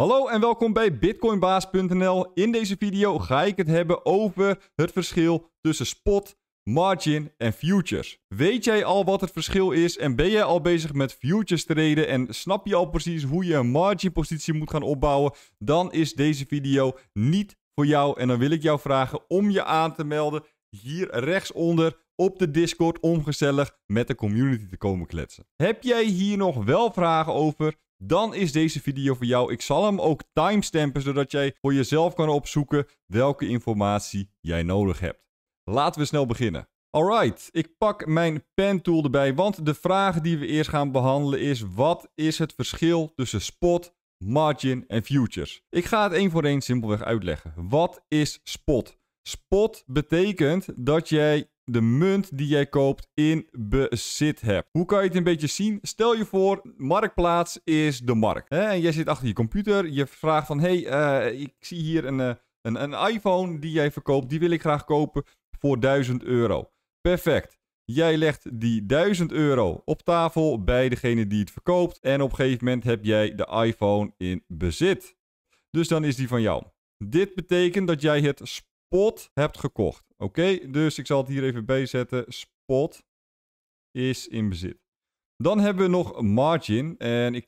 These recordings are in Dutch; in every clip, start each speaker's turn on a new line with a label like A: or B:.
A: Hallo en welkom bij bitcoinbaas.nl. In deze video ga ik het hebben over het verschil tussen spot, margin en futures. Weet jij al wat het verschil is en ben jij al bezig met futures traden en snap je al precies hoe je een margin positie moet gaan opbouwen? Dan is deze video niet voor jou en dan wil ik jou vragen om je aan te melden hier rechtsonder op de Discord om gezellig met de community te komen kletsen. Heb jij hier nog wel vragen over? dan is deze video voor jou. Ik zal hem ook timestampen, zodat jij voor jezelf kan opzoeken welke informatie jij nodig hebt. Laten we snel beginnen. Alright, ik pak mijn pen tool erbij, want de vraag die we eerst gaan behandelen is: wat is het verschil tussen spot, margin en futures? Ik ga het één voor één simpelweg uitleggen. Wat is spot? Spot betekent dat jij de munt die jij koopt in bezit hebt. Hoe kan je het een beetje zien? Stel je voor, marktplaats is de markt. Hè? En jij zit achter je computer, je vraagt van, hey, eh, ik zie hier een, eh, een, een iPhone die jij verkoopt, die wil ik graag kopen voor 1000 euro. Perfect. Jij legt die 1000 euro op tafel bij degene die het verkoopt. En op een gegeven moment heb jij de iPhone in bezit. Dus dan is die van jou. Dit betekent dat jij het spot hebt gekocht. Oké, dus ik zal het hier even bijzetten. Spot is in bezit. Dan hebben we nog margin. En ik,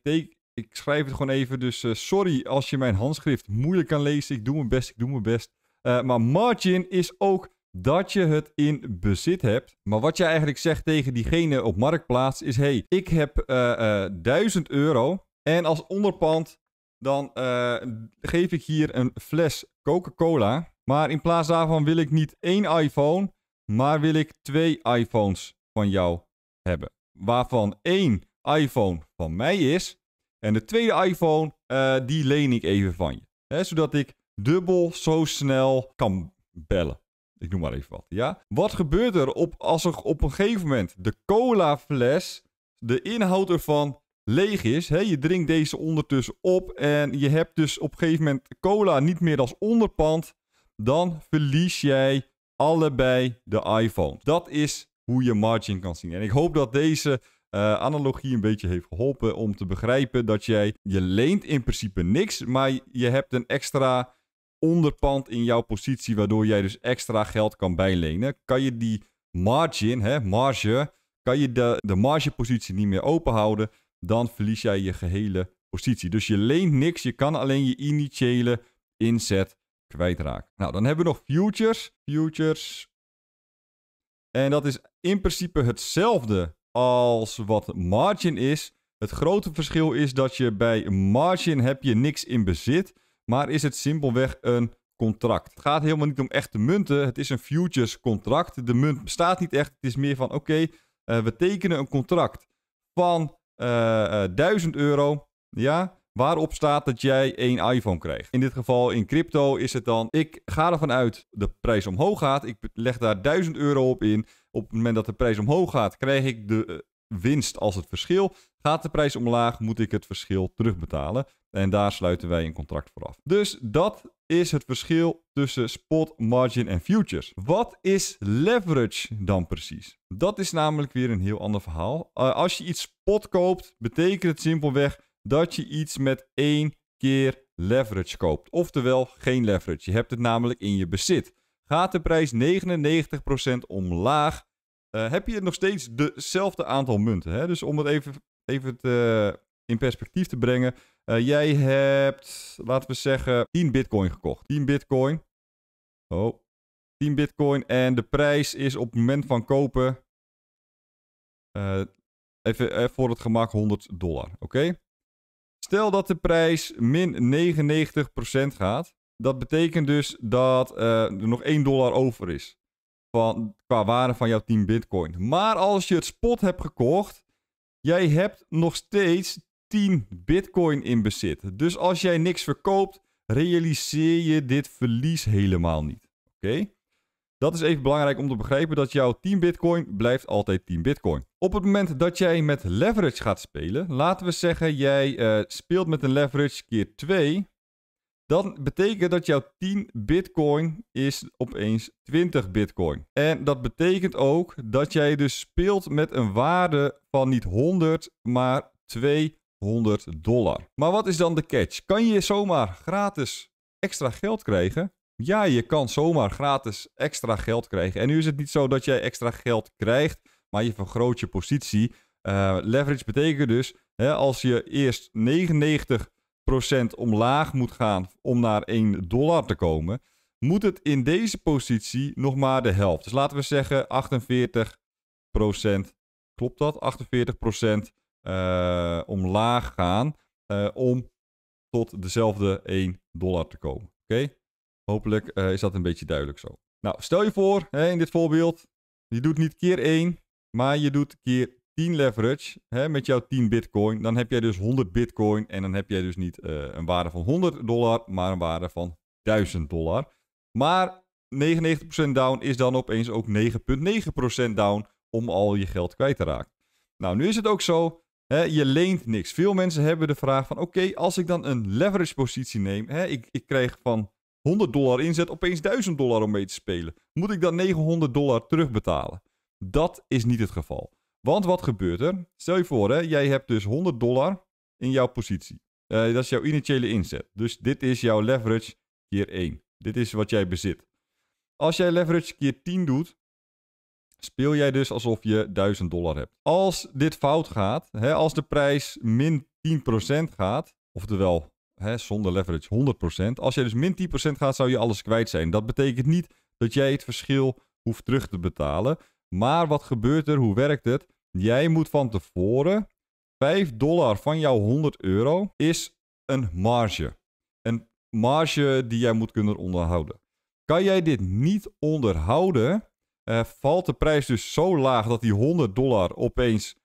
A: ik schrijf het gewoon even. Dus eh, sorry als je mijn handschrift moeilijk kan lezen. Ik doe mijn best, ik doe mijn best. Eh, maar margin is ook dat je het in bezit hebt. Maar wat je eigenlijk zegt tegen diegene op marktplaats is: hey, ik heb uh, eh, 1000 euro. En als onderpand dan geef ik hier een fles Coca-Cola. Maar in plaats daarvan wil ik niet één iPhone, maar wil ik twee iPhones van jou hebben. Waarvan één iPhone van mij is en de tweede iPhone, eh, die leen ik even van je. Hè, zodat ik dubbel zo snel kan bellen. Ik noem maar even wat, ja? Wat gebeurt er op, als er op een gegeven moment de cola fles, de inhoud ervan leeg is? Hè? Je drinkt deze ondertussen op en je hebt dus op een gegeven moment cola niet meer als onderpand, dan verlies jij allebei de iPhone. Dat is hoe je margin kan zien. En ik hoop dat deze eh, analogie een beetje heeft geholpen om te begrijpen dat jij, je leent in principe niks, maar je hebt een extra onderpand in jouw positie, waardoor jij dus extra geld kan bijlenen. Kan je die margin, hè, marge, kan je de, de margepositie niet meer openhouden, dan verlies jij je gehele positie. Dus je leent niks, je kan alleen je initiële inzet kwijtraak. Nou, dan hebben we nog futures. Futures. En dat is in principe hetzelfde als wat margin is. Het grote verschil is dat je bij margin heb je niks in bezit, maar is het simpelweg een contract. Het gaat helemaal niet om echte munten, het is een futures contract. De munt bestaat niet echt, het is meer van oké, eh, we tekenen een contract van uh, eh, 1000 eh, euro, ja, waarop staat dat jij één iPhone krijgt. In dit geval in crypto is het dan, ik ga ervan uit dat de prijs omhoog gaat. Ik leg daar 1000 euro op in. Op het moment dat de prijs omhoog gaat, krijg ik de eh, winst als het verschil. Gaat de prijs omlaag, moet ik het verschil terugbetalen. En daar sluiten wij een contract voor af. Dus dat is het verschil tussen spot, margin en futures. Wat is leverage dan precies? Dat is namelijk weer een heel ander verhaal. Eh, als je iets spot koopt, betekent het simpelweg dat je iets met één keer leverage koopt. Oftewel geen leverage. Je hebt het namelijk in je bezit. Gaat de prijs 99% omlaag, eh, heb je nog steeds dezelfde aantal munten. Hè? Dus om het even, even in perspectief te brengen. Eh, jij hebt, laten we zeggen, 10 bitcoin gekocht. 10 bitcoin. Oh, 10 bitcoin. En de prijs is op het moment van kopen, eh, even, voor het gemak, 100 dollar. Oké? Stel dat de prijs min 99% gaat. Dat betekent dus dat eh, er nog 1 dollar over is. Van, qua waarde van jouw 10 bitcoin. Maar als je het spot hebt gekocht, jij hebt nog steeds 10 bitcoin in bezit. Dus als jij niks verkoopt, realiseer je dit verlies helemaal niet. Oké? Dat is even belangrijk om te begrijpen dat jouw 10 bitcoin blijft altijd 10 bitcoin. Op het moment dat jij met leverage gaat spelen, laten we zeggen jij eh, speelt met een leverage keer 2, dan betekent dat jouw 10 bitcoin is opeens 20 bitcoin. En dat betekent ook dat jij dus speelt met een waarde van niet 100, maar 200 dollar. Maar wat is dan de catch? Kan je zomaar gratis extra geld krijgen? ja, je kan zomaar gratis extra geld krijgen. En nu is het niet zo dat jij extra geld krijgt, maar je vergroot je positie. Eh, leverage betekent dus hè, als je eerst 99% omlaag moet gaan om naar 1 dollar te komen, moet het in deze positie nog maar de helft. Dus laten we zeggen 48%, klopt dat? 48% uh, eh, omlaag gaan eh, om tot dezelfde 1 dollar te komen. Oké? Hopelijk eh, is dat een beetje duidelijk zo. Nou, stel je voor, hè, in dit voorbeeld, je doet niet keer 1, maar je doet keer 10 leverage hè, met jouw 10 bitcoin. Dan heb jij dus 100 bitcoin en dan heb jij dus niet eh, een waarde van 100 dollar, maar een waarde van 1000 dollar. Maar 99% down is dan opeens ook 9,9% down om al je geld kwijt te raken. Nou, nu is het ook zo, hè, je leent niks. Veel mensen hebben de vraag van, oké, als ik dan een leverage positie neem, hè, ik, ik krijg van 100 dollar inzet, opeens 1000 dollar om mee te spelen. Moet ik dan 900 dollar terugbetalen? Dat is niet het geval. Want wat gebeurt er? Stel je voor, hè, jij hebt dus 100 dollar in jouw positie. Eh, dat is jouw initiële inzet. Dus dit is jouw leverage keer 1. Dit is wat jij bezit. Als jij leverage keer 10 doet, speel jij dus alsof je 1000 dollar hebt. Als dit fout gaat, hè, als de prijs min 10% gaat, oftewel hè, zonder leverage 100%. Als jij dus min 10% gaat, zou je alles kwijt zijn. Dat betekent niet dat jij het verschil hoeft terug te betalen. Maar wat gebeurt er? Hoe werkt het? Jij moet van tevoren 5 dollar van jouw 100 euro is een marge. Een marge die jij moet kunnen onderhouden. Kan jij dit niet onderhouden, eh, valt de prijs dus zo laag dat die 100 dollar opeens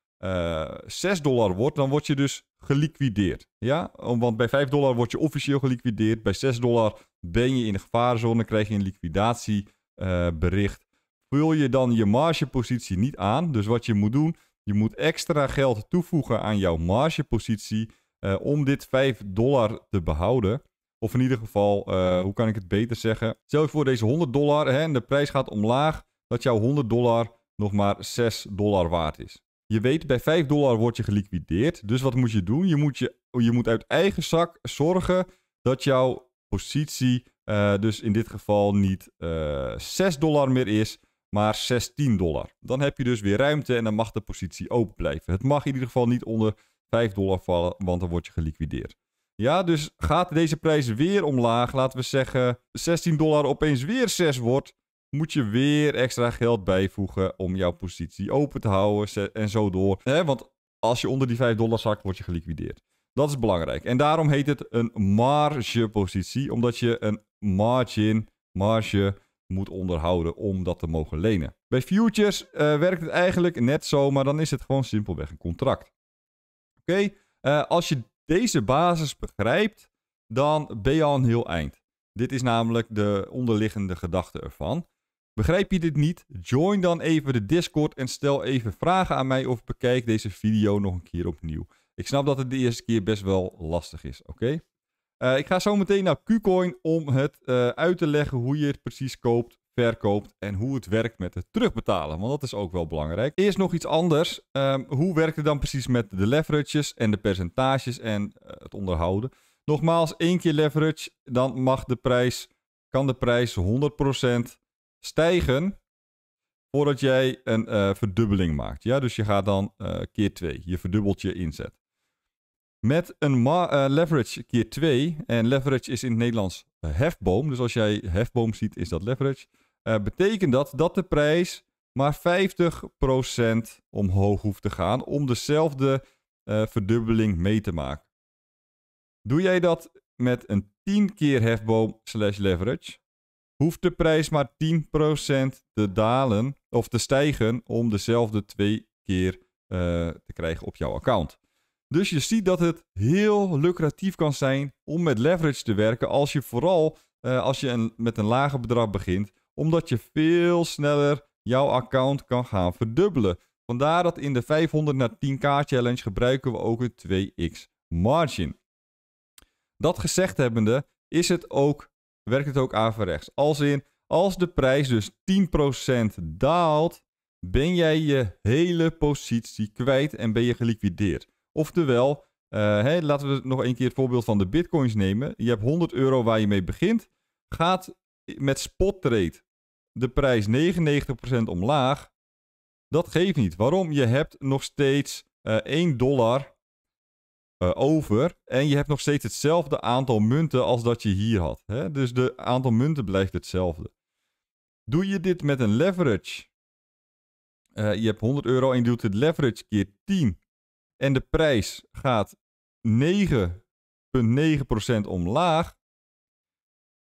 A: 6 eh, dollar wordt. Dan word je dus geliquideerd. Ja? Want bij 5 dollar word je officieel geliquideerd. Bij 6 dollar ben je in de gevaarzone, krijg je een liquidatiebericht. Eh, Vul je dan je margepositie niet aan. Dus wat je moet doen, je moet extra geld toevoegen aan jouw margepositie eh, om dit 5 dollar te behouden. Of in ieder geval, eh, hoe kan ik het beter zeggen? Stel je voor deze 100 dollar hè, en de prijs gaat omlaag, dat jouw 100 dollar nog maar 6 dollar waard is. Je weet, bij 5 dollar word je geliquideerd. Dus wat moet je doen? Je moet, je, je moet uit eigen zak zorgen dat jouw positie, eh, dus in dit geval niet 6 eh, dollar meer is, maar 16 dollar. Dan heb je dus weer ruimte en dan mag de positie open blijven. Het mag in ieder geval niet onder 5 dollar vallen, want dan word je geliquideerd. Ja, dus gaat deze prijs weer omlaag, laten we zeggen 16 dollar opeens weer 6 wordt, moet je weer extra geld bijvoegen om jouw positie open te houden en zo door. want als je onder die 5 dollar zakt, word je geliquideerd. Dat is belangrijk. En daarom heet het een margepositie, omdat je een margin, marge moet onderhouden om dat te mogen lenen. Bij futures eh, werkt het eigenlijk net zo, maar dan is het gewoon simpelweg een contract. Oké, eh, als je deze basis begrijpt, dan ben je al een heel eind. Dit is namelijk de onderliggende gedachte ervan. Begrijp je dit niet? Join dan even de Discord en stel even vragen aan mij of bekijk deze video nog een keer opnieuw. Ik snap dat het de eerste keer best wel lastig is, oké? Eh, ik ga zo meteen naar KuCoin om het eh, uit te leggen hoe je het precies koopt, verkoopt en hoe het werkt met het terugbetalen. Want dat is ook wel belangrijk. Eerst nog iets anders. Ehm, hoe werkt het dan precies met de leverages en de percentages en eh, het onderhouden? Nogmaals, één keer leverage, dan mag de prijs, kan de prijs 100% stijgen voordat jij een eh, verdubbeling maakt. Ja, dus je gaat dan eh, keer 2. Je verdubbelt je inzet. Met een eh, leverage keer 2, en leverage is in het Nederlands hefboom, dus als jij hefboom ziet is dat leverage, betekent dat dat de prijs maar 50% omhoog hoeft te gaan om dezelfde verdubbeling mee te maken. Doe jij dat met een 10 keer hefboom slash leverage, hoeft de prijs maar 10% te dalen of te stijgen om dezelfde twee keer eh, te krijgen op jouw account. Dus je ziet dat het heel lucratief kan zijn om met leverage te werken als je vooral eh, als je met een lager bedrag begint, omdat je veel sneller jouw account kan gaan verdubbelen. Vandaar dat in de 500 naar 10k challenge gebruiken we ook een 2x margin. Dat gezegd hebbende is het ook werkt het ook averechts. Als in, als de prijs dus 10% daalt, ben jij je hele positie kwijt en ben je geliquideerd. Oftewel, uh, laten we nog een keer het voorbeeld van de bitcoins nemen. Je hebt 100 euro waar je mee begint. Gaat met spot trade de prijs 99% omlaag. Dat geeft niet. Waarom? Je hebt nog steeds uh, eh, 1 dollar eh, over. En je hebt nog steeds hetzelfde aantal munten als dat je hier had. Hè? Dus de aantal munten blijft hetzelfde. Doe je dit met een leverage? Eh, je hebt 100 euro en je doet het leverage keer 10. En de prijs gaat 9,9% omlaag.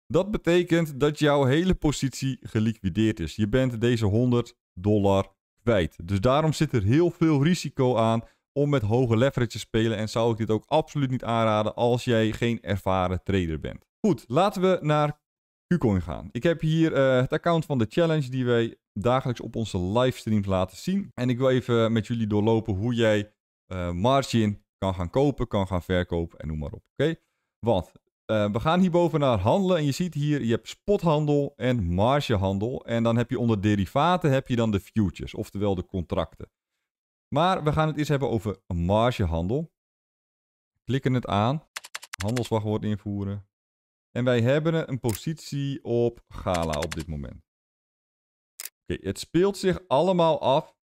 A: Dat betekent dat jouw hele positie geliquideerd is. Je bent deze 100 dollar kwijt. Dus daarom zit er heel veel risico aan om met hoge leverage te spelen en zou ik dit ook absoluut niet aanraden als jij geen ervaren trader bent. Goed, laten we naar KuCoin gaan. Ik heb hier eh, het account van de challenge die wij dagelijks op onze livestreams laten zien. En ik wil even met jullie doorlopen hoe jij eh, margin kan gaan kopen, kan gaan verkopen en noem maar op. Oké? Want eh, we gaan hierboven naar handelen en je ziet hier, je hebt spothandel en margehandel. En dan heb je onder derivaten heb je dan de futures, oftewel de contracten. Maar we gaan het eerst hebben over margehandel. Klikken het aan. Handelswachtwoord invoeren. En wij hebben een positie op Gala op dit moment. Oké, het speelt zich allemaal af.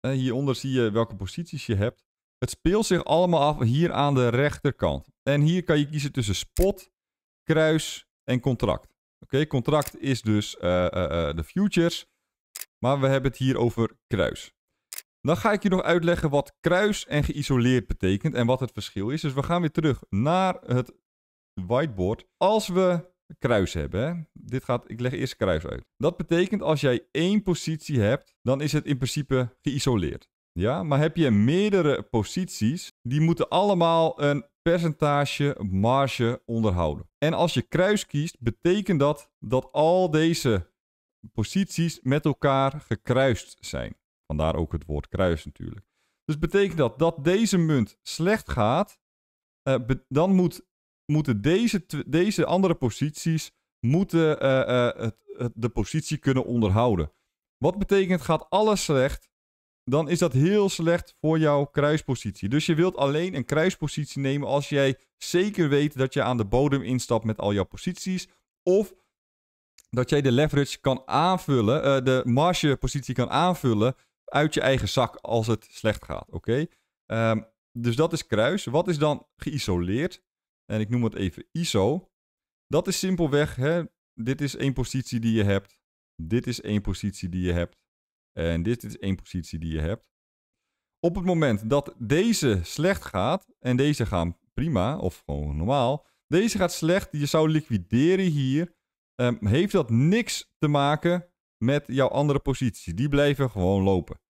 A: hieronder zie je welke posities je hebt. Het speelt zich allemaal af hier aan de rechterkant. En hier kan je kiezen tussen spot, kruis en contract. Oké, contract is dus eh, eh, eh, de futures. Maar we hebben het hier over kruis. Dan ga ik je nog uitleggen wat kruis en geïsoleerd betekent en wat het verschil is. Dus we gaan weer terug naar het whiteboard. Als we kruis hebben, dit gaat, ik leg eerst kruis uit. Dat betekent als jij één positie hebt, dan is het in principe geïsoleerd. Ja, maar heb je meerdere posities, die moeten allemaal een percentage marge onderhouden. En als je kruis kiest, betekent dat dat al deze posities met elkaar gekruist zijn. Vandaar ook het woord kruis natuurlijk. Dus betekent dat dat deze munt slecht gaat, eh, dan moet, moeten deze, deze andere posities moeten, eh, eh, het, de positie kunnen onderhouden. Wat betekent gaat alles slecht, dan is dat heel slecht voor jouw kruispositie. Dus je wilt alleen een kruispositie nemen als jij zeker weet dat je aan de bodem instapt met al jouw posities. Of dat jij de leverage kan aanvullen, de de positie kan aanvullen uit je eigen zak als het slecht gaat. Oké? Ehm, dus dat is kruis. Wat is dan geïsoleerd? En ik noem het even ISO. Dat is simpelweg, hè, dit is één positie die je hebt. Dit is één positie die je hebt. En dit is één positie die je hebt. Op het moment dat deze slecht gaat en deze gaan prima of gewoon normaal. Deze gaat slecht, je zou liquideren hier. Ehm, heeft dat niks te maken met jouw andere positie. Die blijven gewoon lopen.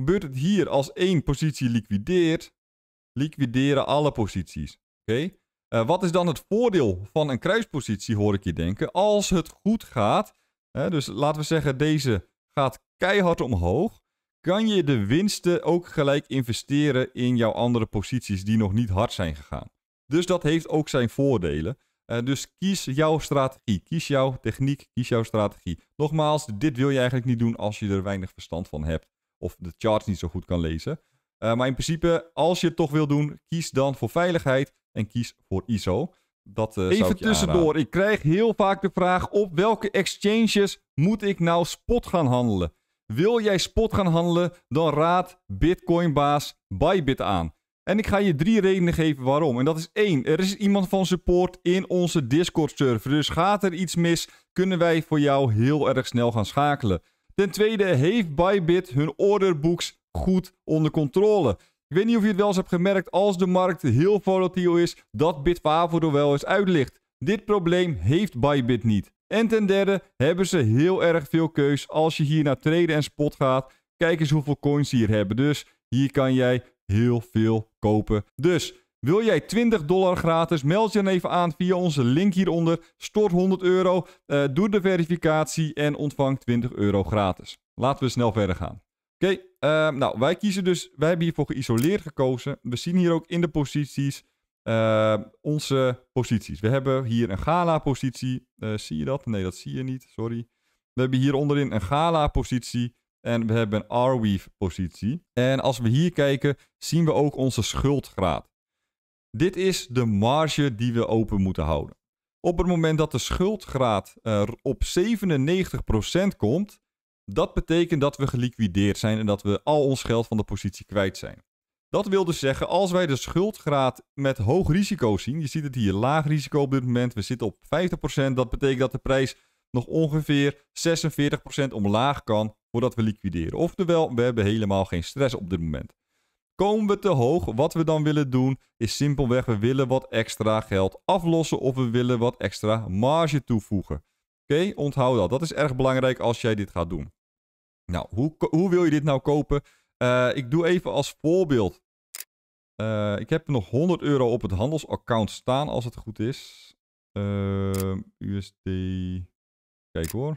A: Gebeurt het hier als één positie liquideert, liquideren alle posities. Oké? Eh, wat is dan het voordeel van een kruispositie, hoor ik je denken? Als het goed gaat, hè, dus laten we zeggen deze gaat keihard omhoog, kan je de winsten ook gelijk investeren in jouw andere posities die nog niet hard zijn gegaan. Dus dat heeft ook zijn voordelen. Eh, dus kies jouw strategie. Kies jouw techniek, kies jouw strategie. Nogmaals, dit wil je eigenlijk niet doen als je er weinig verstand van hebt. Of de charts niet zo goed kan lezen. Eh, maar in principe, als je het toch wil doen, kies dan voor veiligheid en kies voor ISO. Dat, eh, Even tussendoor, ik krijg heel vaak de vraag: op welke exchanges moet ik nou spot gaan handelen? Wil jij spot gaan handelen, dan raad Bitcoinbaas Bybit aan. En ik ga je drie redenen geven waarom. En dat is één, er is iemand van support in onze Discord-server. Dus gaat er iets mis, kunnen wij voor jou heel erg snel gaan schakelen. Ten tweede, heeft Bybit hun orderbooks goed onder controle? Ik weet niet of je het wel eens hebt gemerkt, als de markt heel volatiel is, dat Bitfavor er wel eens uitlicht. Dit probleem heeft Bybit niet. En ten derde hebben ze heel erg veel keus als je hier naar treden en spot gaat. Kijk eens hoeveel coins ze hier hebben. Dus hier kan jij heel veel kopen. Dus wil jij 20 dollar gratis? Meld je dan even aan via onze link hieronder. Stort 100 euro, eh, doe de verificatie en ontvang 20 euro gratis. Laten we snel verder gaan. Oké, ehm, nou wij kiezen dus, wij hebben hiervoor geïsoleerd gekozen. We zien hier ook in de posities ehm, onze posities. We hebben hier een gala-positie. Eh, zie je dat? Nee, dat zie je niet, sorry. We hebben hier onderin een gala-positie. En we hebben een R-weave positie. En als we hier kijken, zien we ook onze schuldgraad. Dit is de marge die we open moeten houden. Op het moment dat de schuldgraad eh, op 97% komt, dat betekent dat we geliquideerd zijn en dat we al ons geld van de positie kwijt zijn. Dat wil dus zeggen, als wij de schuldgraad met hoog risico zien, je ziet het hier laag risico op dit moment, we zitten op 50%, dat betekent dat de prijs nog ongeveer 46% omlaag kan voordat we liquideren. Oftewel, we hebben helemaal geen stress op dit moment. Komen we te hoog? Wat we dan willen doen is simpelweg we willen wat extra geld aflossen of we willen wat extra marge toevoegen. Oké, onthoud dat. Dat is erg belangrijk als jij dit gaat doen. Nou, hoe, hoe wil je dit nou kopen? Eh, ik doe even als voorbeeld. Eh, ik heb nog 100 euro op het handelsaccount staan als het goed is. Eh, USD. Kijk hoor.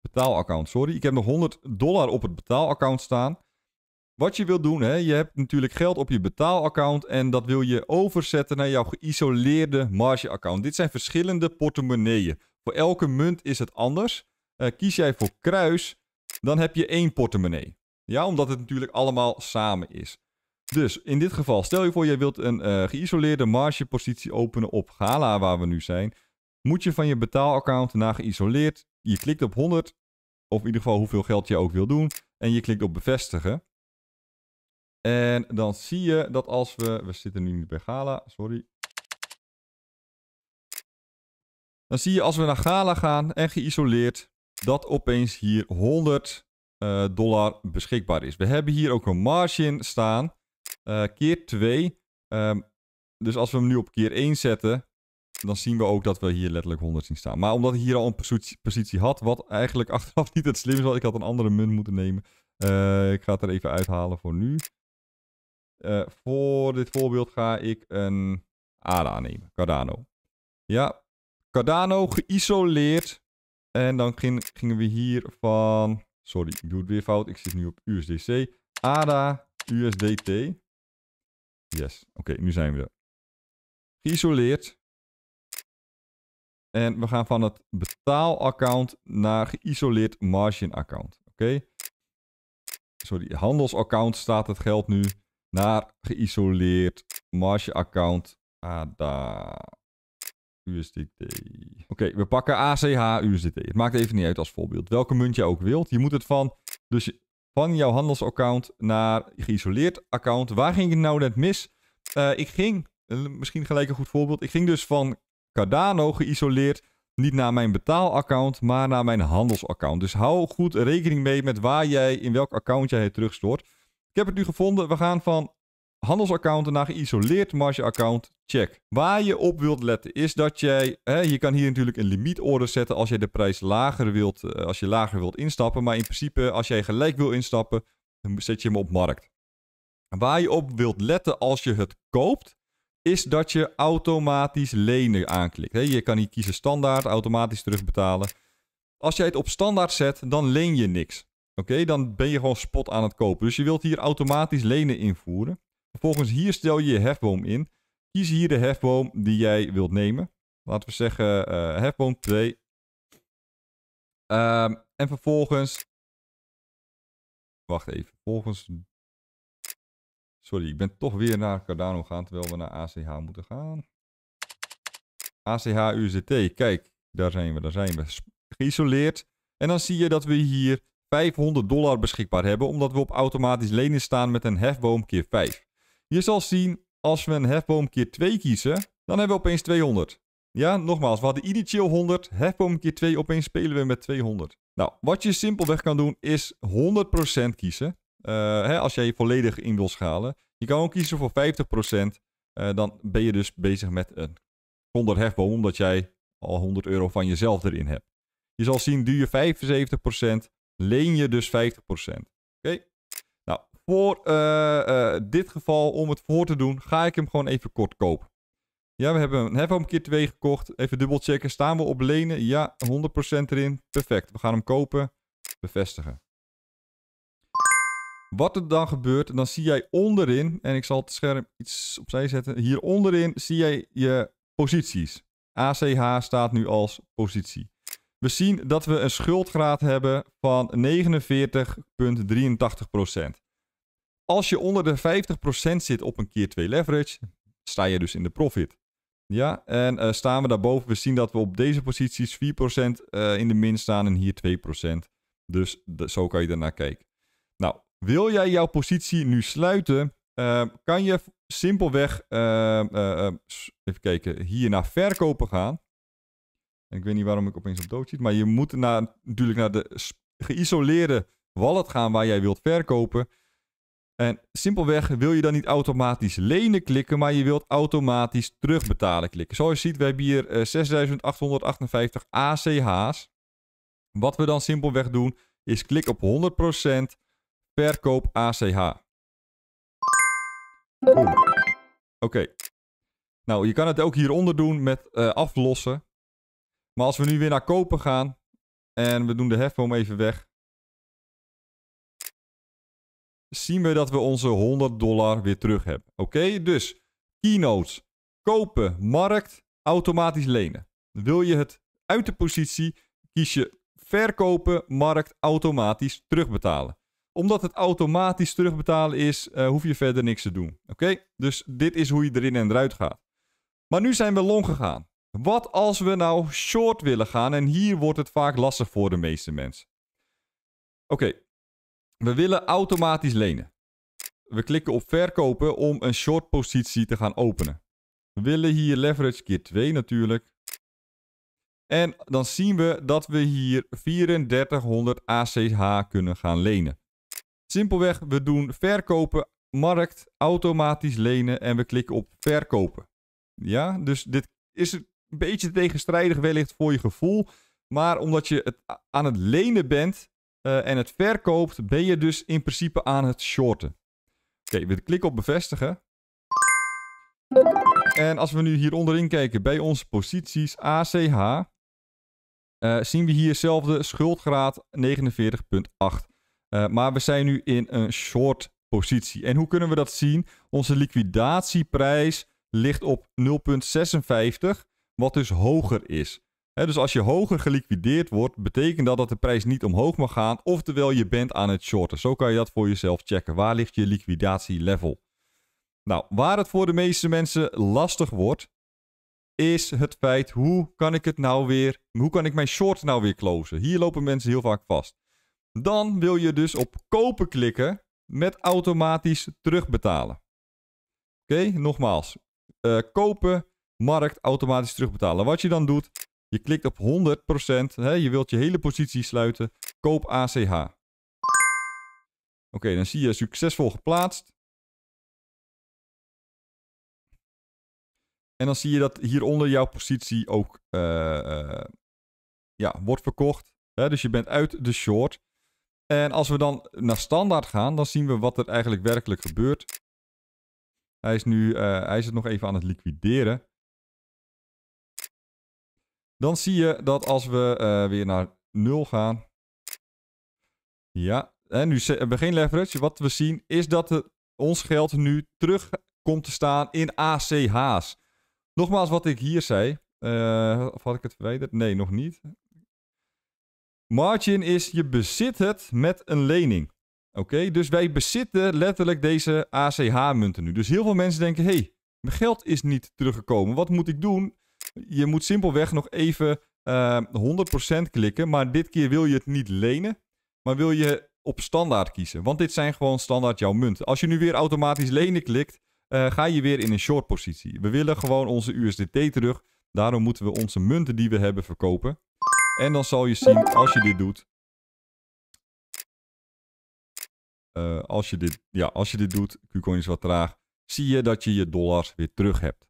A: Betaalaccount, sorry. Ik heb nog 100 dollar op het betaalaccount staan. Wat je wil doen, hè, je hebt natuurlijk geld op je betaalaccount en dat wil je overzetten naar jouw geïsoleerde margeaccount. Dit zijn verschillende portemonneeën. Voor elke munt is het anders. Eh, kies jij voor kruis, dan heb je één portemonnee. Ja, omdat het natuurlijk allemaal samen is. Dus in dit geval, stel je voor, je wilt een uh, geïsoleerde margepositie openen op Gala, waar we nu zijn moet je van je betaalaccount naar geïsoleerd. Je klikt op 100, of in ieder geval hoeveel geld je ook wil doen. En je klikt op bevestigen. En dan zie je dat als we... We zitten nu niet bij Gala, sorry. Dan zie je als we naar Gala gaan en geïsoleerd... dat opeens hier 100 eh, dollar beschikbaar is. We hebben hier ook een margin staan. Eh, keer 2. Ehm, dus als we hem nu op keer 1 zetten dan zien we ook dat we hier letterlijk 100 zien staan. Maar omdat ik hier al een positie, had, wat eigenlijk achteraf niet het slimste was, ik had een andere munt moeten nemen. Eh, ik ga het er even uithalen voor nu. Eh, voor dit voorbeeld ga ik een ADA nemen, Cardano. Ja, Cardano geïsoleerd. En dan gingen we hier van... Sorry, ik doe het weer fout. Ik zit nu op USDC. ADA, USDT. Yes, oké, nu zijn we er. Geïsoleerd. En we gaan van het betaalaccount naar geïsoleerd margin account. Oké. Sorry, handelsaccount staat het geld nu naar geïsoleerd margin account ADA USDT. Oké, we pakken ACH USDT. Het maakt even niet uit als voorbeeld. Welke munt je ook wilt. Je moet het van, dus van jouw handelsaccount naar geïsoleerd account. Waar ging ik nou net mis? Eh, ik ging, eh, misschien gelijk een goed voorbeeld. Ik ging dus van Cardano geïsoleerd. Niet naar mijn betaalaccount, maar naar mijn handelsaccount. Dus hou goed rekening mee met waar jij, in welk account jij het terugstort. Ik heb het nu gevonden. We gaan van handelsaccounten naar geïsoleerd margeaccount. Check. Waar je op wilt letten is dat jij... Hè, je kan hier natuurlijk een limietorder zetten als jij de prijs lager wilt, eh, als je lager wilt instappen. Maar in principe, als jij gelijk wil instappen, dan zet je hem op markt. Waar je op wilt letten als je het koopt, is dat je automatisch lenen aanklikt. je kan hier kiezen standaard, automatisch terugbetalen. Als jij het op standaard zet, dan leen je niks. Oké, dan ben je gewoon spot aan het kopen. Dus je wilt hier automatisch lenen invoeren. Vervolgens hier stel je je hefboom in. Kies hier de hefboom die jij wilt nemen. Laten we zeggen eh, hefboom 2. Ehm, en vervolgens... Wacht even. Vervolgens Sorry, ik ben toch weer naar Cardano gaan terwijl we naar ACH moeten gaan. ACH UZT, kijk, daar zijn we, daar zijn we. Geïsoleerd. En dan zie je dat we hier 500 dollar beschikbaar hebben, omdat we op automatisch lenen staan met een hefboom keer 5. Je zal zien, als we een hefboom keer 2 kiezen, dan hebben we opeens 200. Ja, nogmaals, we hadden initieel 100, hefboom keer 2, opeens spelen we met 200. Nou, wat je simpelweg kan doen is 100% kiezen. Eh, hè, als jij je volledig in wil schalen. Je kan ook kiezen voor 50%. Eh, dan ben je dus bezig met een zonder hefboom, omdat jij al 100 euro van jezelf erin hebt. Je zal zien, duur je 75%, leen je dus 50%. Oké? Nou, voor eh, dit geval, om het voor te doen, ga ik hem gewoon even kort kopen. Ja, we hebben een hefboom keer 2 gekocht. Even dubbel checken. Staan we op lenen? Ja, 100% erin. Perfect. We gaan hem kopen. Bevestigen. Wat er dan gebeurt, dan zie jij onderin, en ik zal het scherm iets opzij zetten. Hier onderin zie jij je posities. ACH staat nu als positie. We zien dat we een schuldgraad hebben van 49,83%. Als je onder de 50% zit op een keer 2 leverage, sta je dus in de profit. Ja, en eh, staan we daarboven, we zien dat we op deze posities 4% eh, in de min staan en hier 2%. Dus zo kan je daarnaar kijken. Nou, wil jij jouw positie nu sluiten? Ehm, kan je simpelweg, ehm, eh, ehm, even kijken, hier naar verkopen gaan. ik weet niet waarom ik opeens op dood zit, maar je moet naar, natuurlijk naar de geïsoleerde wallet gaan waar jij wilt verkopen. En simpelweg wil je dan niet automatisch lenen klikken, maar je wilt automatisch terugbetalen klikken. Zoals je ziet, we hebben hier 6858 eh, ACH's. Wat we dan simpelweg doen, is klik op 100% Verkoop ACH. Oké. Nou, je kan het ook hieronder doen met eh, aflossen. Maar als we nu weer naar kopen gaan en we doen de hefboom even weg, zien we dat we onze 100 dollar weer terug hebben. Oké, dus keynotes, kopen, markt, automatisch lenen. Wil je het uit de positie, kies je verkopen, markt, automatisch terugbetalen omdat het automatisch terugbetalen is, eh, hoef je verder niks te doen. Oké? Dus dit is hoe je erin en eruit gaat. Maar nu zijn we long gegaan. Wat als we nou short willen gaan? En hier wordt het vaak lastig voor de meeste mensen. Oké, we willen automatisch lenen. We klikken op verkopen om een short positie te gaan openen. We willen hier leverage keer 2 natuurlijk. En dan zien we dat we hier 3400 ACH kunnen gaan lenen. Simpelweg, we doen verkopen, markt, automatisch lenen en we klikken op verkopen. Ja, dus dit is een beetje tegenstrijdig wellicht voor je gevoel. Maar omdat je het aan het lenen bent eh, en het verkoopt, ben je dus in principe aan het shorten. Oké, we klikken op bevestigen. En als we nu hier onderin kijken bij onze posities ACH, eh, zien we hier zelfde schuldgraad 49,8. Eh, maar we zijn nu in een short positie. En hoe kunnen we dat zien? Onze liquidatieprijs ligt op 0,56, wat dus hoger is. dus als je hoger geliquideerd wordt, betekent dat dat de prijs niet omhoog mag gaan, oftewel je bent aan het shorten. Zo kan je dat voor jezelf checken. Waar ligt je liquidatielevel? Nou, waar het voor de meeste mensen lastig wordt, is het feit hoe kan ik het nou weer, hoe kan ik mijn short nou weer closen? Hier lopen mensen heel vaak vast. Dan wil je dus op kopen klikken met automatisch terugbetalen. Oké, nogmaals. Eh, kopen, markt, automatisch terugbetalen. Wat je dan doet, je klikt op 100%. Hè, je wilt je hele positie sluiten. Koop ACH. Oké, dan zie je succesvol geplaatst. En dan zie je dat hieronder jouw positie ook eh, eh, ja, wordt verkocht. Hè, dus je bent uit de short. En als we dan naar standaard gaan, dan zien we wat er eigenlijk werkelijk gebeurt. Hij is, nu, eh, hij is het nog even aan het liquideren. Dan zie je dat als we eh, weer naar 0 gaan. Ja, en nu begin leverage. Wat we zien is dat ons geld nu terug komt te staan in ACH's. Nogmaals wat ik hier zei. Uh, of had ik het verwijderd? Nee, nog niet. Margin is je bezit het met een lening. Oké, dus wij bezitten letterlijk deze ACH-munten nu. Dus heel veel mensen denken: hé, hey, mijn geld is niet teruggekomen. Wat moet ik doen? Je moet simpelweg nog even 100% eh, klikken. Maar dit keer wil je het niet lenen, maar wil je op standaard kiezen. Want dit zijn gewoon standaard jouw munten. Als je nu weer automatisch lenen klikt, eh, ga je weer in een short positie. We willen gewoon onze USDT terug. Daarom moeten we onze munten die we hebben verkopen. En dan zal je zien, als je dit doet... Eh, als, je dit, ja, als je dit doet, Qcoin is wat traag, zie je dat je je dollars weer terug hebt.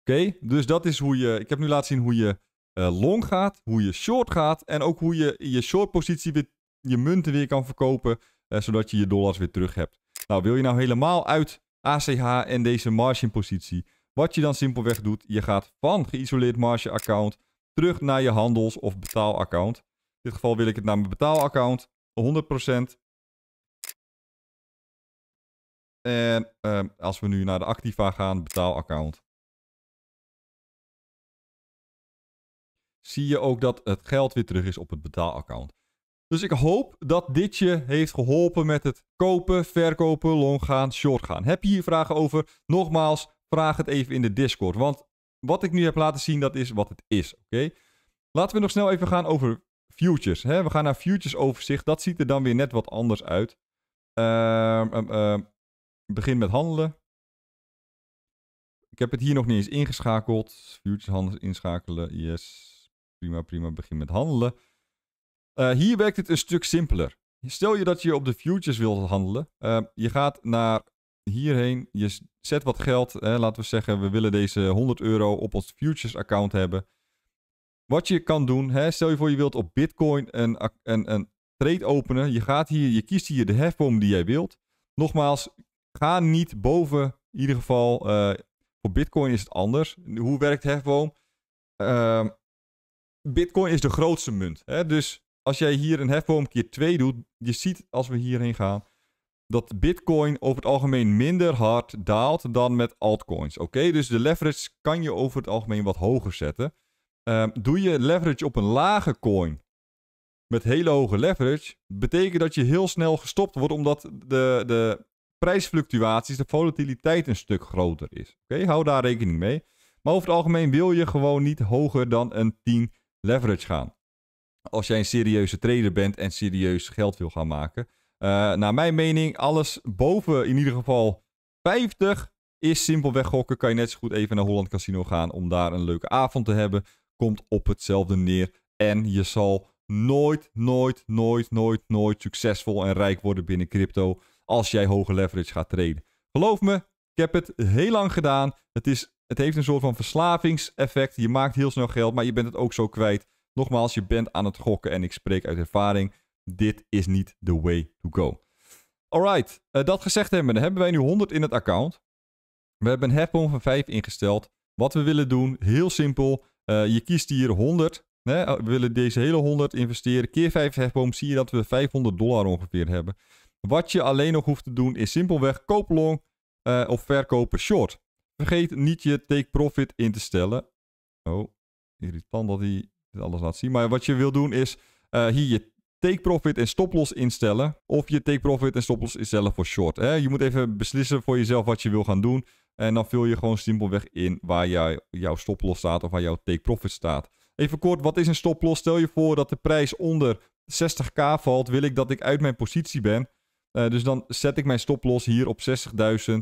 A: Oké, dus dat is hoe je... Ik heb nu laten zien hoe je eh, long gaat, hoe je short gaat... en ook hoe je je short positie weer, je munten weer kan verkopen... Eh, zodat je je dollars weer terug hebt. Nou, wil je nou helemaal uit ACH en deze margin positie... Wat je dan simpelweg doet, je gaat van geïsoleerd marge account terug naar je handels- of betaalaccount. In dit geval wil ik het naar mijn betaalaccount, 100%. En ehm, als we nu naar de Activa gaan, betaalaccount. Zie je ook dat het geld weer terug is op het betaalaccount. Dus ik hoop dat dit je heeft geholpen met het kopen, verkopen, long gaan, short gaan. Heb je hier vragen over? Nogmaals, vraag het even in de Discord. Want wat ik nu heb laten zien, dat is wat het is. Oké. Laten we nog snel even gaan over futures. Hè? We gaan naar futures overzicht. Dat ziet er dan weer net wat anders uit. Ehm, ehm, ehm, begin met handelen. Ik heb het hier nog niet eens ingeschakeld. Futures handelen inschakelen. Yes. Prima, prima. Begin met handelen. Eh, hier werkt het een stuk simpeler. Stel je dat je op de futures wilt handelen. je gaat naar hierheen. Je zet wat geld. Hè, laten we zeggen, we willen deze 100 euro op ons futures account hebben. Wat je kan doen, hè, stel je voor je wilt op Bitcoin een, een, een trade openen. Je, gaat hier, je kiest hier de hefboom die jij wilt. Nogmaals, ga niet boven, in ieder geval, eh, voor Bitcoin is het anders. Hoe werkt hefboom? Ehm, Bitcoin is de grootste munt. Hè? Dus als jij hier een hefboom keer 2 doet, je ziet als we hierheen gaan, dat Bitcoin over het algemeen minder hard daalt dan met altcoins. Oké, dus de leverage kan je over het algemeen wat hoger zetten. Ehm, doe je leverage op een lage coin met hele hoge leverage, betekent dat je heel snel gestopt wordt omdat de, de prijsfluctuaties, de volatiliteit een stuk groter is. Oké, hou daar rekening mee. Maar over het algemeen wil je gewoon niet hoger dan een 10 leverage gaan. Als jij een serieuze trader bent en serieus geld wil gaan maken. Eh, naar mijn mening, alles boven in ieder geval 50 is simpelweg gokken. Kan je net zo goed even naar Holland Casino gaan om daar een leuke avond te hebben. Komt op hetzelfde neer. En je zal nooit, nooit, nooit, nooit, nooit succesvol en rijk worden binnen crypto als jij hoge leverage gaat traden. Geloof me, ik heb het heel lang gedaan. Het, is, het heeft een soort van verslavingseffect. Je maakt heel snel geld, maar je bent het ook zo kwijt. Nogmaals, je bent aan het gokken en ik spreek uit ervaring. Dit is niet the way to go. Alright, uh, dat gezegd hebben, dan hebben wij nu 100 in het account. We hebben een hefboom van 5 ingesteld. Wat we willen doen, heel simpel. Eh, je kiest hier 100. Hè? Eh, we willen deze hele 100 investeren. Keer 5 hefboom zie je dat we 500 dollar ongeveer hebben. Wat je alleen nog hoeft te doen is simpelweg koop long of verkopen short. Vergeet niet je take profit in te stellen. Oh, irritant dat hij alles laat zien. Maar wat je wil doen is hier je take profit en stoploss instellen. Of je take profit en stoploss zelf voor short. Hè? Je moet even beslissen voor jezelf wat je wil gaan doen. En dan vul je gewoon simpelweg in waar jij, jouw stoploss staat of waar jouw take profit staat. Even kort, wat is een stoploss? Stel je voor dat de prijs onder 60k valt, wil ik dat ik uit mijn positie ben. Eh, dus dan zet ik mijn stoploss hier op 60.400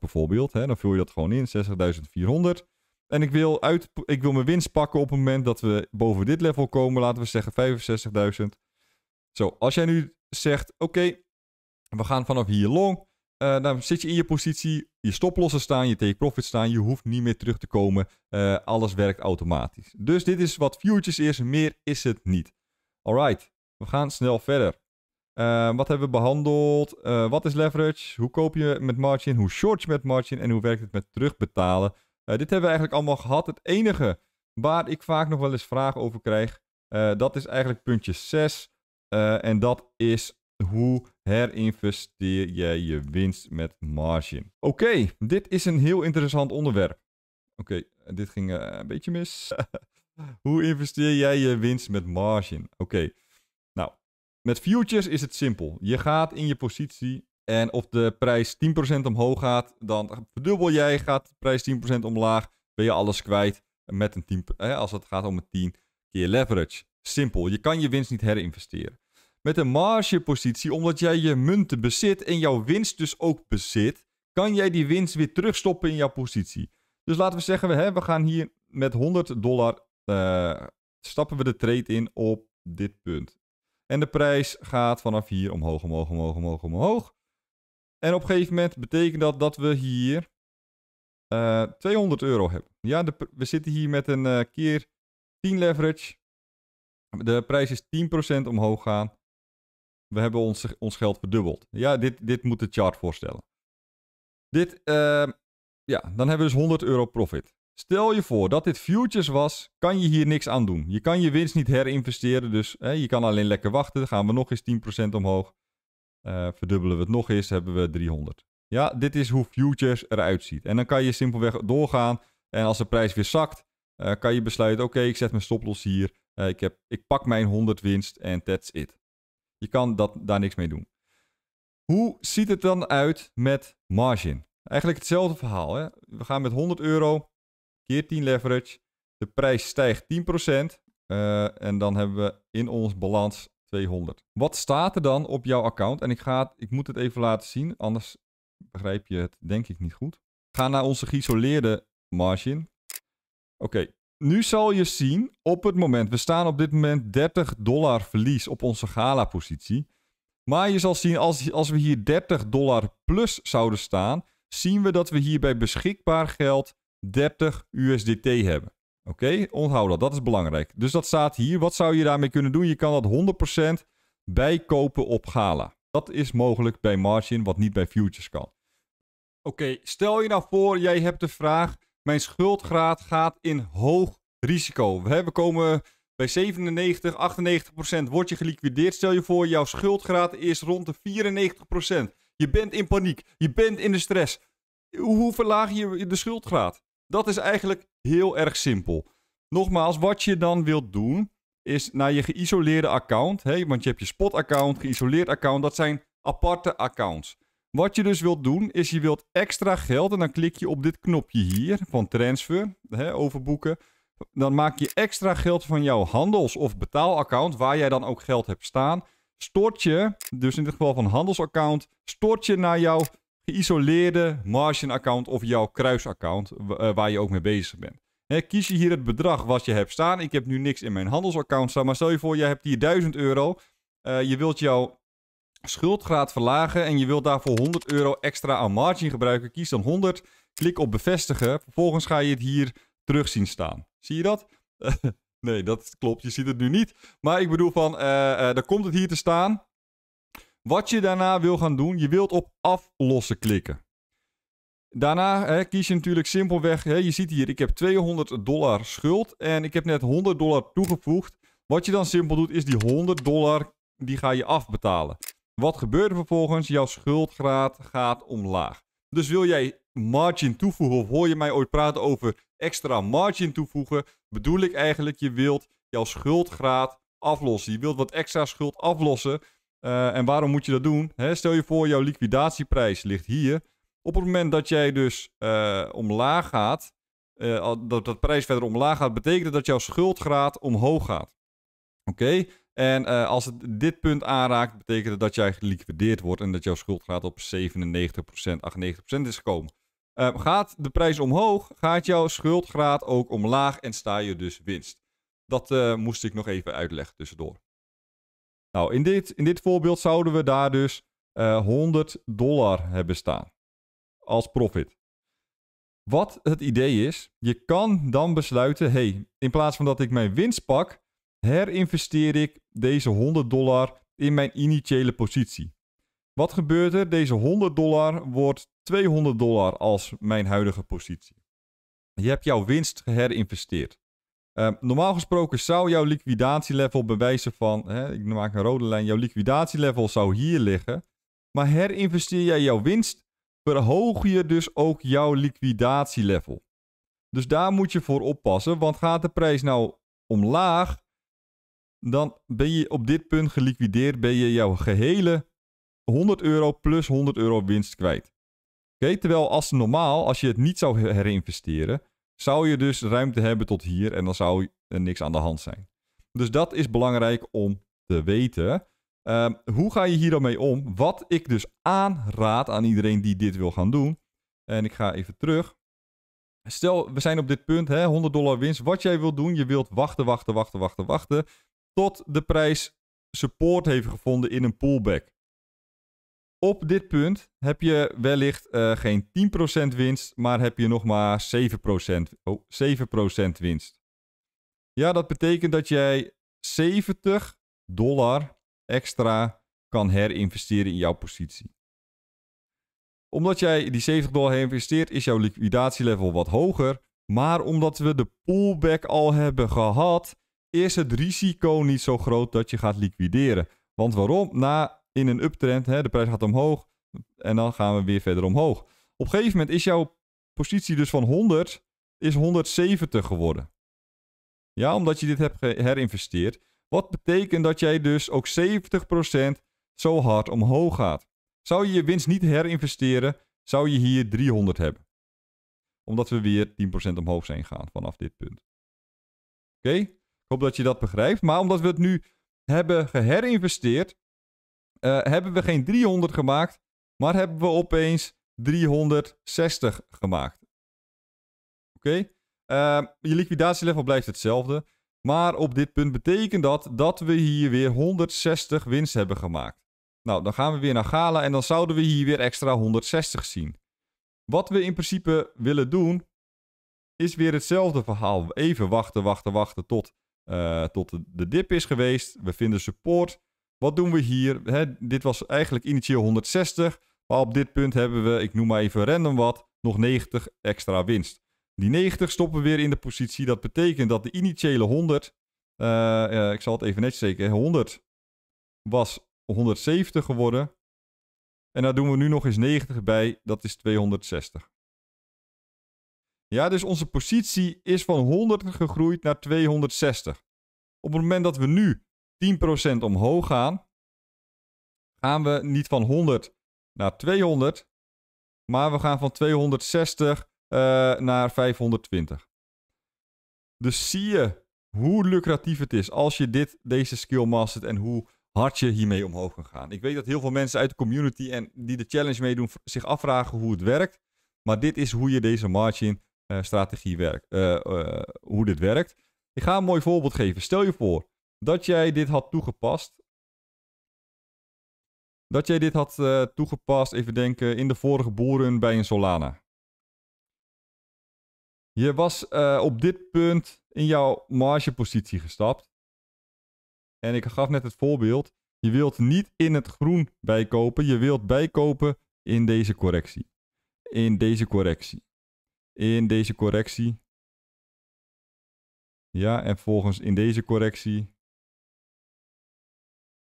A: bijvoorbeeld. Hè? Dan vul je dat gewoon in, 60.400. En ik wil, uit, ik wil mijn winst pakken op het moment dat we boven dit level komen. Laten we zeggen 65.000. Zo, als jij nu zegt, oké, we gaan vanaf hier long. Eh, dan zit je in je positie, je stoplossen staan, je take profit staan. Je hoeft niet meer terug te komen. Eh, alles werkt automatisch. Dus dit is wat futures is, meer is het niet. Alright, we gaan snel verder. Eh, wat hebben we behandeld? wat is leverage? Hoe koop je met margin? Hoe short je met margin? En hoe werkt het met terugbetalen? Eh, dit hebben we eigenlijk allemaal gehad. Het enige waar ik vaak nog wel eens vragen over krijg, eh, dat is eigenlijk puntje 6. Eh, en dat is hoe herinvesteer jij je winst met margin. Oké, dit is een heel interessant onderwerp. Oké, dit ging een beetje mis. hoe investeer jij je winst met margin? Oké, nou, met futures is het simpel. Je gaat in je positie en of de prijs 10% omhoog gaat, dan verdubbel jij, gaat de prijs 10% omlaag, ben je alles kwijt met een 10, als het gaat om een 10 keer leverage. Simpel, je kan je winst niet herinvesteren. Met een margepositie, omdat jij je munten bezit en jouw winst dus ook bezit, kan jij die winst weer terugstoppen in jouw positie. Dus laten we zeggen, hè, we gaan hier met 100 dollar, eh, stappen we de trade in op dit punt. En de prijs gaat vanaf hier omhoog, omhoog, omhoog, omhoog, omhoog. En op een gegeven moment betekent dat dat we hier 200 eh, euro hebben. Ja, we zitten hier met een eh, keer 10 leverage. De prijs is 10% omhoog gaan. We hebben ons, ons geld verdubbeld. Ja, dit, dit moet de chart voorstellen. Dit, ehm, ja, dan hebben we dus 100 euro profit. Stel je voor dat dit futures was, kan je hier niks aan doen. Je kan je winst niet herinvesteren, dus hè, je kan alleen lekker wachten. Dan gaan we nog eens 10% omhoog. Eh, verdubbelen we het nog eens, hebben we 300. Ja, dit is hoe futures eruit ziet. En dan kan je simpelweg doorgaan. En als de prijs weer zakt, eh, kan je besluiten: oké, ik zet mijn stoploss hier. Eh, ik, heb, ik pak mijn 100 winst en that's it. Je kan dat, daar niks mee doen. Hoe ziet het dan uit met margin? Eigenlijk hetzelfde verhaal. Hè? We gaan met 100 euro keer 10 leverage. De prijs stijgt 10%. Uh, en dan hebben we in ons balans 200. Wat staat er dan op jouw account? En ik, ga ik moet het even laten zien, anders begrijp je het denk ik niet goed. Ga naar onze geïsoleerde margin. Oké, nu zal je zien op het moment, we staan op dit moment 30 dollar verlies op onze gala positie. Maar je zal zien, als, als we hier 30 dollar plus zouden staan, zien we dat we hier bij beschikbaar geld 30 USDT hebben. Oké, onthoud dat. Dat is belangrijk. Dus dat staat hier. Wat zou je daarmee kunnen doen? Je kan dat 100% bijkopen op Gala. Dat is mogelijk bij margin, wat niet bij futures kan. Oké, stel je nou voor, jij hebt de vraag: mijn schuldgraad gaat in hoog risico. We komen bij 97, 98 word je geliquideerd. Stel je voor, jouw schuldgraad is rond de 94 Je bent in paniek, je bent in de stress. Hoe verlaag je de schuldgraad? Dat is eigenlijk heel erg simpel. Nogmaals, wat je dan wilt doen, is naar je geïsoleerde account. Hè, want je hebt je spot-account, geïsoleerd account. Dat zijn aparte accounts. Wat je dus wilt doen, is je wilt extra geld. En dan klik je op dit knopje hier van transfer, hè, overboeken. Dan maak je extra geld van jouw handels- of betaalaccount, waar jij dan ook geld hebt staan. Stort je, dus in dit geval van handelsaccount, stort je naar jouw geïsoleerde margin account of jouw kruisaccount eh, waar je ook mee bezig bent. kies je hier het bedrag wat je hebt staan. Ik heb nu niks in mijn handelsaccount staan, maar stel je voor je hebt hier 1000 euro. Eh, je wilt jouw schuldgraad verlagen en je wilt daarvoor 100 euro extra aan margin gebruiken. Kies dan 100, klik op bevestigen. Vervolgens ga je het hier terug zien staan. Zie je dat? nee, dat klopt. Je ziet het nu niet. Maar ik bedoel van, uh, dan komt het hier te staan. Wat je daarna wil gaan doen, je wilt op aflossen klikken. Daarna hè, kies je natuurlijk simpelweg, hè, je ziet hier, ik heb 200 dollar schuld en ik heb net 100 dollar toegevoegd. Wat je dan simpel doet, is die 100 dollar, die ga je afbetalen. Wat gebeurt er vervolgens? Jouw schuldgraad gaat omlaag. Dus wil jij margin toevoegen of hoor je mij ooit praten over extra margin toevoegen, bedoel ik eigenlijk, je wilt jouw schuldgraad aflossen. Je wilt wat extra schuld aflossen, eh, en waarom moet je dat doen? Hè, stel je voor, jouw liquidatieprijs ligt hier. Op het moment dat jij dus eh, omlaag gaat, eh, dat dat prijs verder omlaag gaat, betekent dat, jouw schuldgraad omhoog gaat. Oké? En als het dit punt aanraakt, betekent dat dat jij geliquideerd wordt en dat jouw schuldgraad op 97%, 98% is gekomen. gaat de prijs omhoog, gaat jouw schuldgraad ook omlaag en sta je dus winst. Dat moest ik nog even uitleggen tussendoor. Nou, in dit, in dit voorbeeld zouden we daar dus 100 eh, dollar hebben staan als profit. Wat het idee is, je kan dan besluiten: hey, in plaats van dat ik mijn winst pak, herinvesteer ik deze 100 dollar in mijn initiële positie. Wat gebeurt er? Deze 100 dollar wordt 200 dollar als mijn huidige positie. Je hebt jouw winst geherinvesteerd. Ehm, normaal gesproken zou jouw liquidatielevel bewijzen van, hè, ik maak een rode lijn, jouw liquidatielevel zou hier liggen. Maar herinvesteer jij jouw winst, verhoog je dus ook jouw liquidatielevel. Dus daar moet je voor oppassen, want gaat de prijs nou omlaag, dan ben je op dit punt geliquideerd, ben je jouw gehele 100 euro plus 100 euro winst kwijt. Terwijl als normaal, als je het niet zou herinvesteren, zou je dus ruimte hebben tot hier en dan zou er niks aan de hand zijn. Dus dat is belangrijk om te weten. Ehm, hoe ga je hier dan mee om? Wat ik dus aanraad aan iedereen die dit wil gaan doen. En ik ga even terug. Stel, we zijn op dit punt, hè, 100 dollar winst. Wat jij wilt doen, je wilt wachten, wachten, wachten, wachten, wachten. Tot de prijs support heeft gevonden in een pullback. Op dit punt heb je wellicht uh, geen 10% winst, maar heb je nog maar 7%, oh, 7 winst. Ja, dat betekent dat jij 70 dollar extra kan herinvesteren in jouw positie. Omdat jij die 70 dollar herinvesteert, is jouw liquidatielevel wat hoger. Maar omdat we de pullback al hebben gehad, is het risico niet zo groot dat je gaat liquideren. Want waarom? Na in een uptrend. Hè, de prijs gaat omhoog en dan gaan we weer verder omhoog. Op een gegeven moment is jouw positie dus van 100 is 170 geworden. Ja, omdat je dit hebt herinvesteerd. Wat betekent dat jij dus ook 70% zo hard omhoog gaat. Zou je je winst niet herinvesteren, zou je hier 300 hebben. Omdat we weer 10% omhoog zijn gegaan vanaf dit punt. Oké? Ik hoop dat je dat begrijpt. Maar omdat we het nu hebben geherinvesteerd, uh, hebben we geen 300 gemaakt, maar hebben we opeens 360 gemaakt. Oké? Ehm, je liquidatielevel blijft hetzelfde. Maar op dit punt betekent dat dat we hier weer 160 winst hebben gemaakt. Nou, dan gaan we weer naar Gala en dan zouden we hier weer extra 160 zien. Wat we in principe willen doen, is weer hetzelfde verhaal. Even wachten, wachten, wachten tot, eh, tot de dip is geweest. We vinden support. Wat doen we hier? dit was eigenlijk initieel 160. Maar op dit punt hebben we, ik noem maar even random wat, nog 90 extra winst. Die 90 stoppen we weer in de positie. Dat betekent dat de initiële 100, eh, ik zal het even netjes zeker, 100 was 170 geworden. En daar doen we nu nog eens 90 bij, dat is 260. Ja, dus onze positie is van 100 gegroeid naar 260. Op het moment dat we nu 10% omhoog gaan, gaan we niet van 100 naar 200, maar we gaan van 260 eh, naar 520. Dus zie je hoe lucratief het is als je dit, deze skill mastert en hoe hard je hiermee omhoog kan gaan. Ik weet dat heel veel mensen uit de community en die de challenge meedoen zich afvragen hoe het werkt. Maar dit is hoe je deze margin eh, strategie werkt. Eh, hoe dit werkt. Ik ga een mooi voorbeeld geven. Stel je voor, dat jij dit had toegepast. Dat jij dit had eh, toegepast, even denken, in de vorige boeren bij een Solana. Je was eh, op dit punt in jouw margepositie gestapt. En ik gaf net het voorbeeld. Je wilt niet in het groen bijkopen. Je wilt bijkopen in deze correctie. In deze correctie. In deze correctie. Ja, en volgens in deze correctie.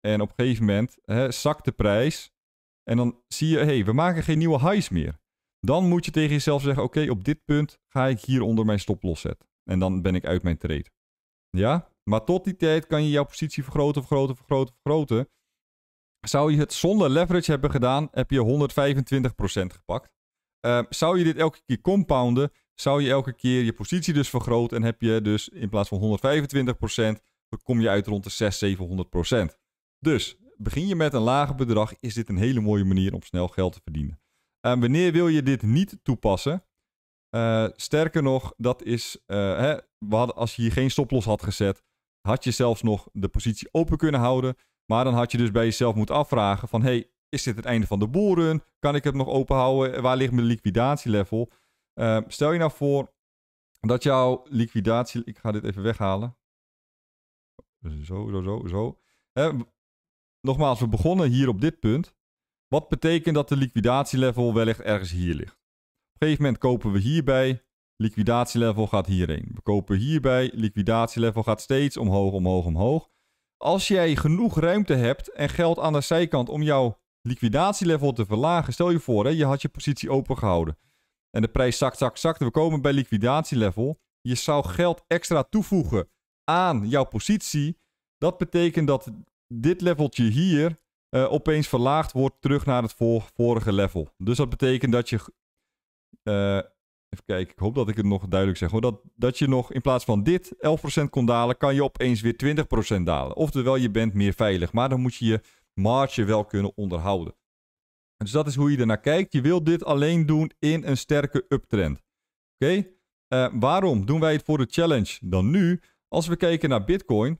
A: En op een gegeven moment hè, zakt de prijs. En dan zie je, hé, hey, we maken geen nieuwe highs meer. Dan moet je tegen jezelf zeggen, oké, op dit punt ga ik hieronder mijn stop zetten. En dan ben ik uit mijn trade. Ja, maar tot die tijd kan je jouw positie vergroten, vergroten, vergroten, vergroten. Zou je het zonder leverage hebben gedaan, heb je 125% gepakt. Ehm, zou je dit elke keer compounden, zou je elke keer je positie dus vergroten en heb je dus in plaats van 125%, kom je uit rond de 600, 700%. Dus begin je met een lager bedrag, is dit een hele mooie manier om snel geld te verdienen. En eh, wanneer wil je dit niet toepassen? Eh, sterker nog, dat is, eh, hè, we hadden, als je hier geen stoploss had gezet, had je zelfs nog de positie open kunnen houden. Maar dan had je dus bij jezelf moeten afvragen van, hey, is dit het einde van de boeren? Kan ik het nog open houden? Waar ligt mijn liquidatielevel? stel je nou voor dat jouw liquidatie... Ik ga dit even weghalen. Zo, zo, zo, zo. Hè, nogmaals, we begonnen hier op dit punt. Wat betekent dat de liquidatielevel wellicht ergens hier ligt? Op een gegeven moment kopen we hierbij, liquidatielevel gaat hierheen. We kopen hierbij, liquidatielevel gaat steeds omhoog, omhoog, omhoog. Als jij genoeg ruimte hebt en geld aan de zijkant om jouw liquidatielevel te verlagen, stel je voor, hè, je had je positie opengehouden. En de prijs zakt, zakt, zakt. We komen bij liquidatielevel. Je zou geld extra toevoegen aan jouw positie. Dat betekent dat dit leveltje hier eh, opeens verlaagd wordt terug naar het vorige level. Dus dat betekent dat je... Eh, even kijken, ik hoop dat ik het nog duidelijk zeg. Hoor. Dat, dat je nog in plaats van dit 11% kon dalen, kan je opeens weer 20% dalen. Oftewel, je bent meer veilig. Maar dan moet je je marge wel kunnen onderhouden. Dus dat is hoe je ernaar kijkt. Je wilt dit alleen doen in een sterke uptrend. Oké? Eh, waarom doen wij het voor de challenge dan nu? Als we kijken naar Bitcoin,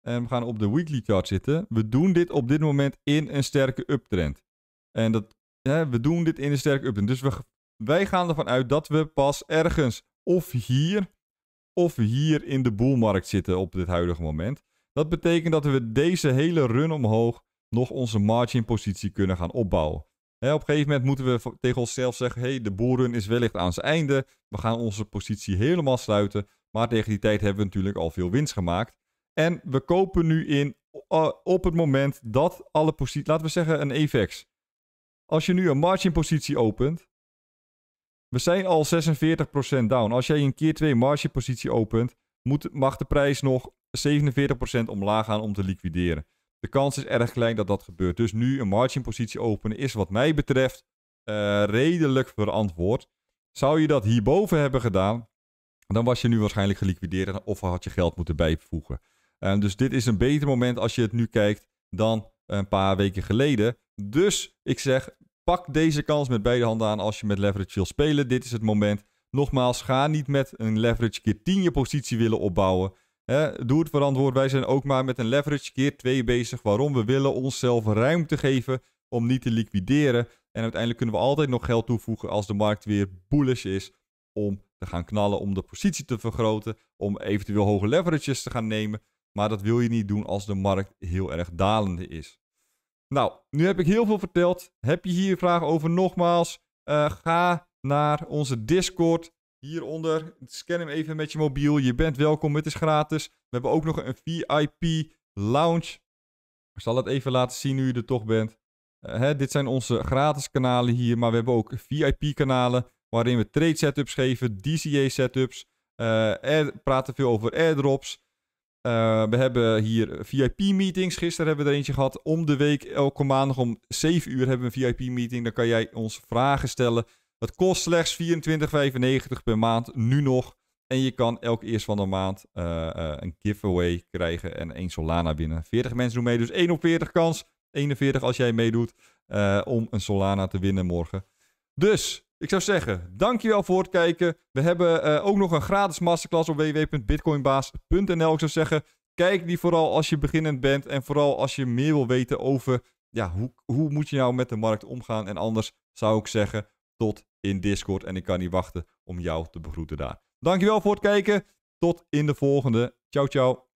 A: en we gaan op de weekly chart zitten. We doen dit op dit moment in een sterke uptrend. En dat, hè, we doen dit in een sterke uptrend. Dus we, wij gaan ervan uit dat we pas ergens of hier of hier in de boelmarkt zitten op dit huidige moment. Dat betekent dat we deze hele run omhoog nog onze margin positie kunnen gaan opbouwen. Hè, op een gegeven moment moeten we tegen onszelf zeggen: hey, de boelrun is wellicht aan zijn einde. We gaan onze positie helemaal sluiten. Maar tegen die tijd hebben we natuurlijk al veel winst gemaakt. En we kopen nu in eh, op het moment dat alle positie, laten we zeggen een EFX. Als je nu een margin positie opent, we zijn al 46% down. Als jij een keer twee margin positie opent, moet, mag de prijs nog 47% omlaag gaan om te liquideren. De kans is erg klein dat dat gebeurt. Dus nu een margin positie openen is wat mij betreft eh, redelijk verantwoord. Zou je dat hierboven hebben gedaan, dan was je nu waarschijnlijk geliquideerd of had je geld moeten bijvoegen. Ehm, dus dit is een beter moment als je het nu kijkt dan een paar weken geleden. Dus ik zeg, pak deze kans met beide handen aan als je met leverage wil spelen. Dit is het moment. Nogmaals, ga niet met een leverage keer 10 je positie willen opbouwen. doe het verantwoord. Wij zijn ook maar met een leverage keer 2 bezig. Waarom? We willen onszelf ruimte geven om niet te liquideren. En uiteindelijk kunnen we altijd nog geld toevoegen als de markt weer bullish is. Om te gaan knallen, om de positie te vergroten. Om eventueel hoge leverages te gaan nemen. Maar dat wil je niet doen als de markt heel erg dalende is. Nou, nu heb ik heel veel verteld. Heb je hier vragen over? Nogmaals, eh, ga naar onze Discord hieronder. Scan hem even met je mobiel. Je bent welkom, het is gratis. We hebben ook nog een VIP lounge. Ik zal het even laten zien nu je er toch bent. Eh, hè, dit zijn onze gratis kanalen hier, maar we hebben ook VIP kanalen waarin we trade setups geven, DCA setups. Uh, praten veel over airdrops. Eh, we hebben hier VIP-meetings. Gisteren hebben we er eentje gehad. Om de week, elke maandag om 7 uur hebben we een VIP-meeting. Dan kan jij ons vragen stellen. Het kost slechts 24,95 per maand, nu nog. En je kan elke eerst van de maand eh, eh, een giveaway krijgen en één Solana winnen. 40 mensen doen mee, dus 1 op 40 kans. 41 als jij meedoet om een Solana te winnen morgen. Dus ik zou zeggen, dankjewel voor het kijken. We hebben eh, ook nog een gratis masterclass op www.bitcoinbaas.nl. Ik zou zeggen, kijk die vooral als je beginnend bent en vooral als je meer wil weten over ja, hoe, hoe moet je nou met de markt omgaan. En anders zou ik zeggen, tot in Discord. En ik kan niet wachten om jou te begroeten daar. Dankjewel voor het kijken. Tot in de volgende. Ciao, ciao.